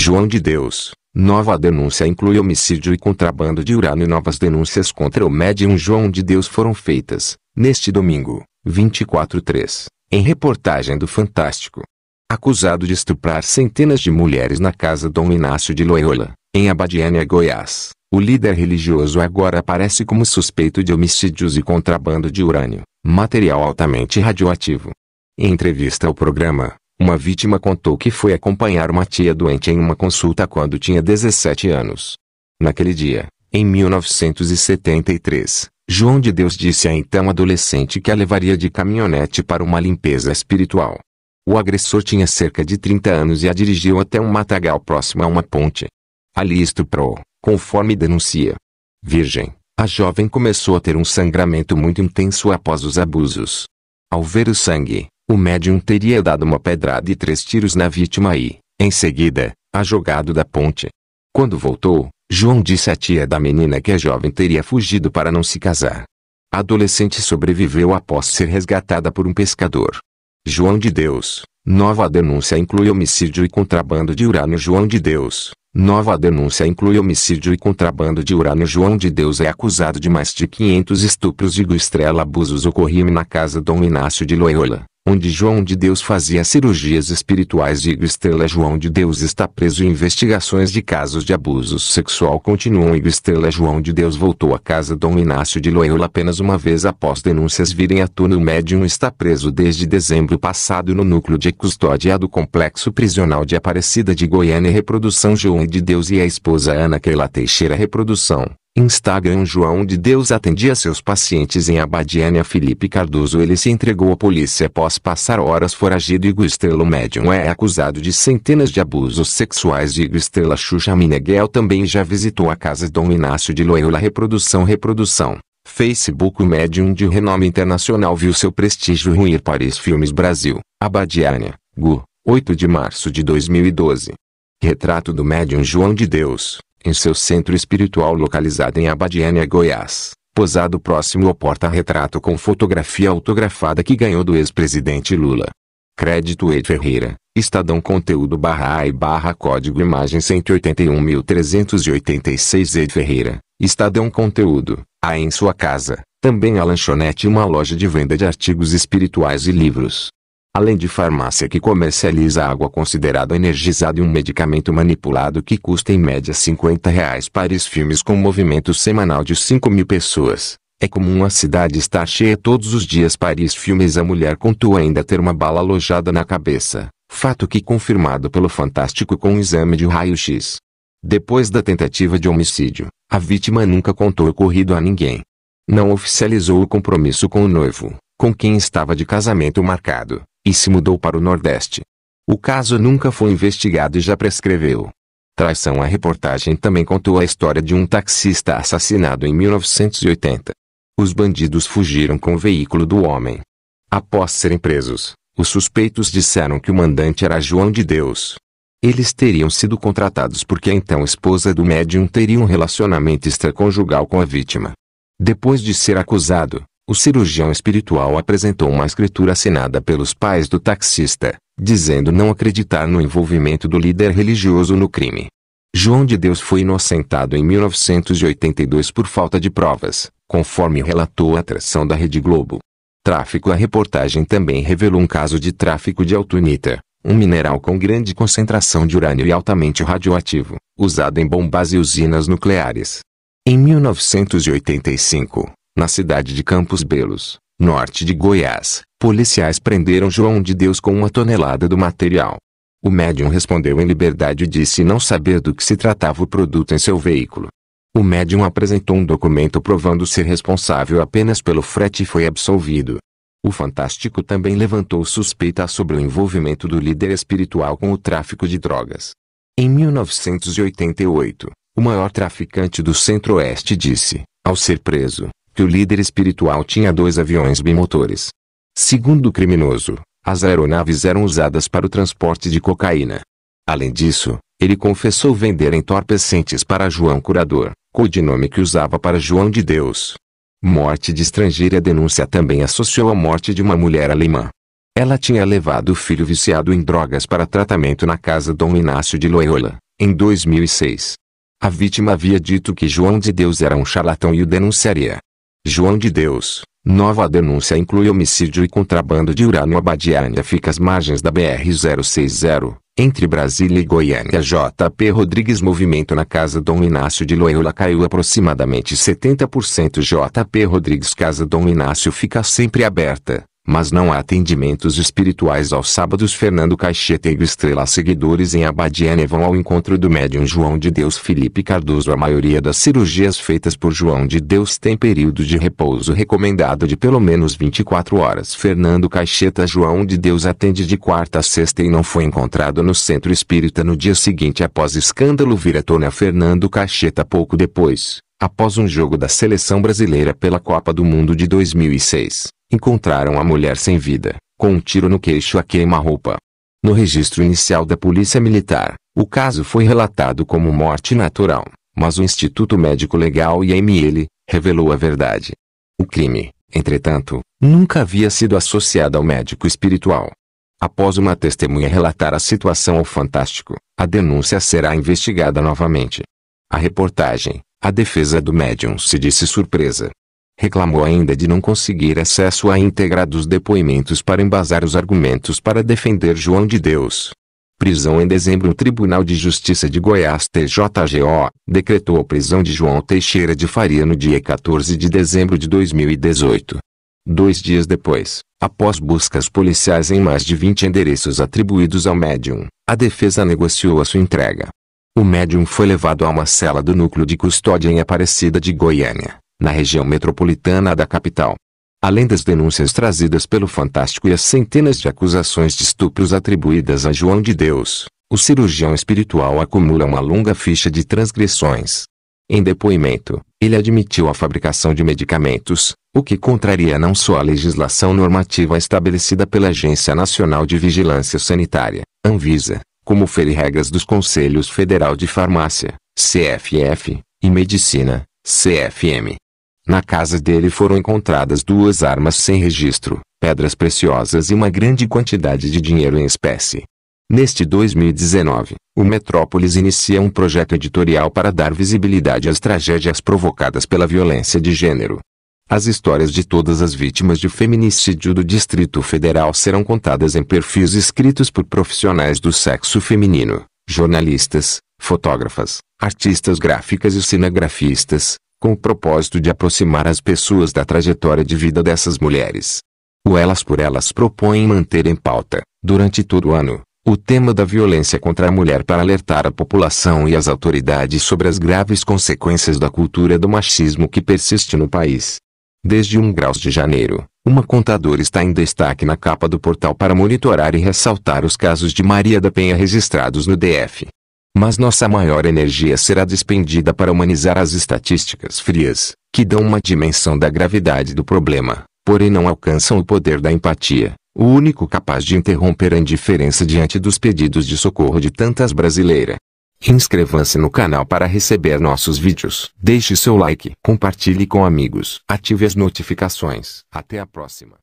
João de Deus. Nova denúncia inclui homicídio e contrabando de urânio. Novas denúncias contra o médium João de Deus foram feitas, neste domingo, 24-3, em reportagem do Fantástico. Acusado de estuprar centenas de mulheres na casa Dom Inácio de Loyola, em Abadiânia, Goiás, o líder religioso agora aparece como suspeito de homicídios e contrabando de urânio, material altamente radioativo. Em entrevista ao programa, uma vítima contou que foi acompanhar uma tia doente em uma consulta quando tinha 17 anos. Naquele dia, em 1973, João de Deus disse à então adolescente que a levaria de caminhonete para uma limpeza espiritual. O agressor tinha cerca de 30 anos e a dirigiu até um matagal próximo a uma ponte. Ali estuprou, conforme denuncia. Virgem, a jovem começou a ter um sangramento muito intenso após os abusos. Ao ver o sangue, o médium teria dado uma pedrada e três tiros na vítima e, em seguida, a jogado da ponte. Quando voltou, João disse à tia da menina que a jovem teria fugido para não se casar. A adolescente sobreviveu após ser resgatada por um pescador. João de Deus, nova denúncia inclui homicídio e contrabando de urânio. João de Deus, nova denúncia inclui homicídio e contrabando de urânio. João de Deus é acusado de mais de 500 estupros de Gustrela abusos ocorriam na casa Dom Inácio de Loyola, onde João de Deus fazia cirurgias espirituais e Estrela João de Deus está preso investigações de casos de abuso sexual continuam e Estrela João de Deus voltou à casa Dom Inácio de Loyola apenas uma vez após denúncias virem à tona o médium está preso desde dezembro passado no núcleo de custódia do complexo prisional de Aparecida de Goiânia Reprodução João de Deus e a esposa Ana Keila Teixeira Reprodução Instagram João de Deus atendia seus pacientes em Abadiânia Felipe Cardoso ele se entregou à polícia após passar horas foragido Igor Estrela o médium é acusado de centenas de abusos sexuais de Igor Estrela Xuxa Meneghel também já visitou a casa Dom Inácio de Loyola Reprodução Reprodução Facebook o médium de renome internacional viu seu prestígio ruir Paris Filmes Brasil, Abadiânia, Gu, 8 de março de 2012 Retrato do médium João de Deus em seu centro espiritual localizado em Abadiânia, Goiás, posado próximo ao porta-retrato com fotografia autografada que ganhou do ex-presidente Lula. Crédito Ed Ferreira, Estadão Conteúdo barra A barra Código Imagem 181.386 Ed Ferreira, Estadão Conteúdo, A em sua casa, também a lanchonete e uma loja de venda de artigos espirituais e livros além de farmácia que comercializa água considerada energizada e um medicamento manipulado que custa em média 50 reais para filmes com movimento semanal de 5 mil pessoas. É comum a cidade estar cheia todos os dias Paris filmes a mulher contou ainda ter uma bala alojada na cabeça, fato que confirmado pelo Fantástico com um exame de raio-x. Depois da tentativa de homicídio, a vítima nunca contou o ocorrido a ninguém. Não oficializou o compromisso com o noivo, com quem estava de casamento marcado e se mudou para o Nordeste. O caso nunca foi investigado e já prescreveu. Traição a reportagem também contou a história de um taxista assassinado em 1980. Os bandidos fugiram com o veículo do homem. Após serem presos, os suspeitos disseram que o mandante era João de Deus. Eles teriam sido contratados porque a então esposa do médium teria um relacionamento extraconjugal com a vítima. Depois de ser acusado, o cirurgião espiritual apresentou uma escritura assinada pelos pais do taxista, dizendo não acreditar no envolvimento do líder religioso no crime. João de Deus foi inocentado em 1982 por falta de provas, conforme relatou a atração da Rede Globo. Tráfico A reportagem também revelou um caso de tráfico de altunita, um mineral com grande concentração de urânio e altamente radioativo, usado em bombas e usinas nucleares. Em 1985, na cidade de Campos Belos, norte de Goiás, policiais prenderam João de Deus com uma tonelada do material. O médium respondeu em liberdade e disse não saber do que se tratava o produto em seu veículo. O médium apresentou um documento provando ser responsável apenas pelo frete e foi absolvido. O Fantástico também levantou suspeita sobre o envolvimento do líder espiritual com o tráfico de drogas. Em 1988, o maior traficante do Centro-Oeste disse, ao ser preso, que o líder espiritual tinha dois aviões bimotores. Segundo o criminoso, as aeronaves eram usadas para o transporte de cocaína. Além disso, ele confessou vender entorpecentes para João Curador, codinome que usava para João de Deus. Morte de estrangeira A denúncia também associou a morte de uma mulher alemã. Ela tinha levado o filho viciado em drogas para tratamento na casa Dom Inácio de Loyola, em 2006. A vítima havia dito que João de Deus era um charlatão e o denunciaria. João de Deus. Nova denúncia inclui homicídio e contrabando de urânio abadiânia fica às margens da BR-060, entre Brasília e Goiânia. JP Rodrigues Movimento na Casa Dom Inácio de Loyola caiu aproximadamente 70%. JP Rodrigues Casa Dom Inácio fica sempre aberta mas não há atendimentos espirituais aos sábados. Fernando Caixeta e Estrela seguidores em Abadiane vão ao encontro do médium João de Deus Felipe Cardoso. A maioria das cirurgias feitas por João de Deus tem período de repouso recomendado de pelo menos 24 horas. Fernando Caixeta João de Deus atende de quarta a sexta e não foi encontrado no centro espírita no dia seguinte após escândalo vir à tona Fernando Caixeta pouco depois, após um jogo da seleção brasileira pela Copa do Mundo de 2006. Encontraram a mulher sem vida, com um tiro no queixo a queima-roupa. No registro inicial da Polícia Militar, o caso foi relatado como morte natural, mas o Instituto Médico Legal IML revelou a verdade. O crime, entretanto, nunca havia sido associado ao médico espiritual. Após uma testemunha relatar a situação ao Fantástico, a denúncia será investigada novamente. A reportagem, a defesa do médium se disse surpresa, reclamou ainda de não conseguir acesso à íntegra dos depoimentos para embasar os argumentos para defender João de Deus. Prisão em dezembro O Tribunal de Justiça de Goiás TJGO, decretou a prisão de João Teixeira de Faria no dia 14 de dezembro de 2018. Dois dias depois, após buscas policiais em mais de 20 endereços atribuídos ao médium, a defesa negociou a sua entrega. O médium foi levado a uma cela do núcleo de custódia em Aparecida de Goiânia, na região metropolitana da capital. Além das denúncias trazidas pelo Fantástico e as centenas de acusações de estupros atribuídas a João de Deus, o cirurgião espiritual acumula uma longa ficha de transgressões. Em depoimento, ele admitiu a fabricação de medicamentos, o que contraria não só a legislação normativa estabelecida pela Agência Nacional de Vigilância Sanitária, Anvisa, como fere regras dos Conselhos Federal de Farmácia, CFF, e Medicina, CFM, na casa dele foram encontradas duas armas sem registro, pedras preciosas e uma grande quantidade de dinheiro em espécie. Neste 2019, o Metrópolis inicia um projeto editorial para dar visibilidade às tragédias provocadas pela violência de gênero. As histórias de todas as vítimas de feminicídio do Distrito Federal serão contadas em perfis escritos por profissionais do sexo feminino, jornalistas, fotógrafas, artistas gráficas e cinegrafistas, com o propósito de aproximar as pessoas da trajetória de vida dessas mulheres. O Elas por Elas propõe manter em pauta, durante todo o ano, o tema da violência contra a mulher para alertar a população e as autoridades sobre as graves consequências da cultura do machismo que persiste no país. Desde 1 graus de janeiro, uma contadora está em destaque na capa do portal para monitorar e ressaltar os casos de Maria da Penha registrados no DF. Mas nossa maior energia será despendida para humanizar as estatísticas frias, que dão uma dimensão da gravidade do problema, porém não alcançam o poder da empatia, o único capaz de interromper a indiferença diante dos pedidos de socorro de tantas brasileiras. Inscreva-se no canal para receber nossos vídeos. Deixe seu like, compartilhe com amigos, ative as notificações. Até a próxima.